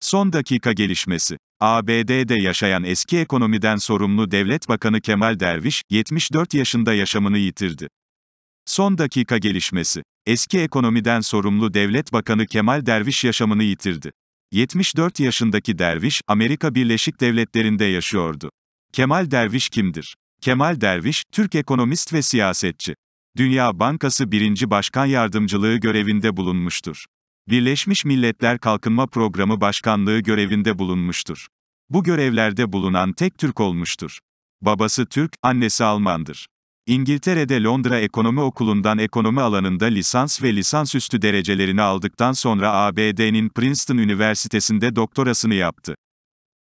Son dakika gelişmesi. ABD'de yaşayan eski ekonomiden sorumlu Devlet Bakanı Kemal Derviş, 74 yaşında yaşamını yitirdi. Son dakika gelişmesi. Eski ekonomiden sorumlu Devlet Bakanı Kemal Derviş yaşamını yitirdi. 74 yaşındaki Derviş, Amerika Birleşik Devletleri'nde yaşıyordu. Kemal Derviş kimdir? Kemal Derviş, Türk ekonomist ve siyasetçi. Dünya Bankası birinci Başkan Yardımcılığı görevinde bulunmuştur. Birleşmiş Milletler Kalkınma Programı Başkanlığı görevinde bulunmuştur. Bu görevlerde bulunan tek Türk olmuştur. Babası Türk, annesi Almandır. İngiltere'de Londra Ekonomi Okulu'ndan ekonomi alanında lisans ve lisansüstü derecelerini aldıktan sonra ABD'nin Princeton Üniversitesi'nde doktorasını yaptı.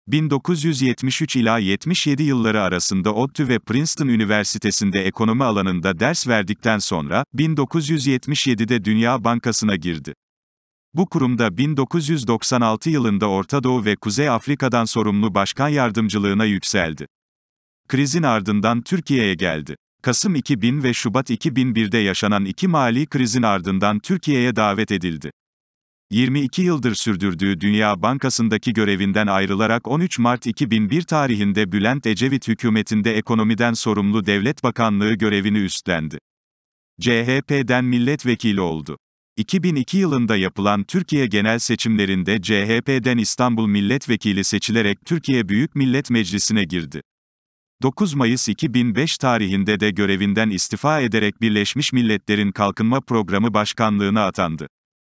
1973 ila 77 yılları arasında ODTÜ ve Princeton Üniversitesi'nde ekonomi alanında ders verdikten sonra 1977'de Dünya Bankası'na girdi. Bu kurumda 1996 yılında Orta Doğu ve Kuzey Afrika'dan sorumlu başkan yardımcılığına yükseldi. Krizin ardından Türkiye'ye geldi. Kasım 2000 ve Şubat 2001'de yaşanan iki mali krizin ardından Türkiye'ye davet edildi. 22 yıldır sürdürdüğü Dünya Bankası'ndaki görevinden ayrılarak 13 Mart 2001 tarihinde Bülent Ecevit hükümetinde ekonomiden sorumlu Devlet Bakanlığı görevini üstlendi. CHP'den milletvekili oldu. 2002 yılında yapılan Türkiye genel seçimlerinde CHP'den İstanbul Milletvekili seçilerek Türkiye Büyük Millet Meclisi'ne girdi. 9 Mayıs 2005 tarihinde de görevinden istifa ederek Birleşmiş Milletler'in Kalkınma Programı Başkanlığına atandı.